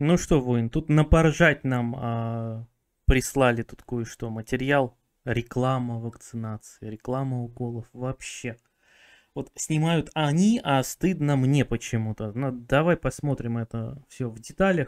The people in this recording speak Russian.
Ну что, воин, тут напоржать нам а, прислали тут кое-что, материал, реклама вакцинации, реклама уколов вообще. Вот снимают они, а стыдно мне почему-то. Ну, давай посмотрим это все в деталях.